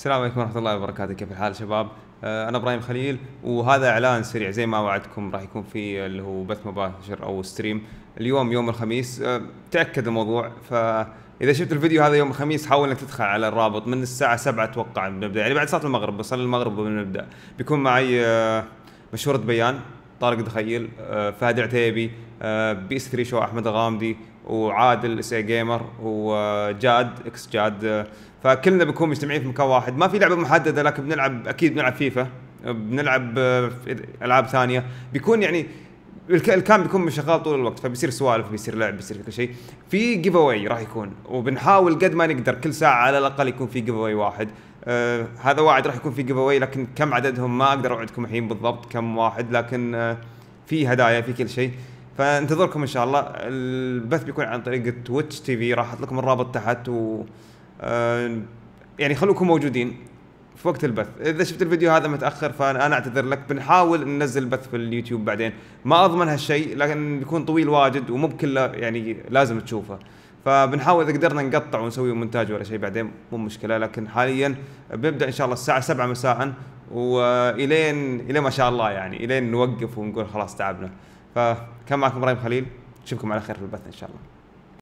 السلام عليكم ورحمة الله وبركاته، كيف الحال شباب؟ آه، أنا إبراهيم خليل وهذا إعلان سريع زي ما وعدتكم راح يكون في اللي هو بث مباشر أو ستريم اليوم يوم الخميس، آه، تأكد الموضوع فإذا شفت الفيديو هذا يوم الخميس حاول إنك تدخل على الرابط من الساعة 7 أتوقع بنبدأ يعني بعد صلاة المغرب بصلي المغرب وبنبدأ، بيكون معي آه، مشورة بيان طارق دخيل فهد عتيبي آه، بي اس 3 شو احمد الغامدي وعادل اس اي جيمر وجاد اكس جاد فكلنا بنكون مجتمعين في مكان واحد ما في لعبه محدده لكن بنلعب اكيد بنلعب فيفا بنلعب آه، العاب ثانيه بيكون يعني الكام بيكون شغال طول الوقت فبيصير سوالف بيصير لعب بيصير كل شيء في جيف اواي راح يكون وبنحاول قد ما نقدر كل ساعه على الاقل يكون في جيف اواي واحد آه هذا واحد راح يكون في جيف اواي لكن كم عددهم ما اقدر اوعدكم الحين بالضبط كم واحد لكن آه في هدايا في كل شيء آه فانتظركم ان شاء الله البث بيكون عن طريق تويتش تي في راح احط لكم الرابط تحت و آه، يعني خلوكم موجودين في وقت البث اذا شفت الفيديو هذا متاخر فانا اعتذر لك بنحاول ننزل البث في اليوتيوب بعدين ما اضمن هالشيء لكن بيكون طويل واجد ومو بكله يعني لازم تشوفه فبنحاول اذا قدرنا نقطع ونسوي مونتاج ولا شيء بعدين مو مشكله لكن حاليا بنبدا ان شاء الله الساعه 7 مساء والين آه، الين ما شاء الله يعني الين نوقف ونقول خلاص تعبنا فكان معكم ابراهيم خليل نشوفكم على خير في البث ان شاء الله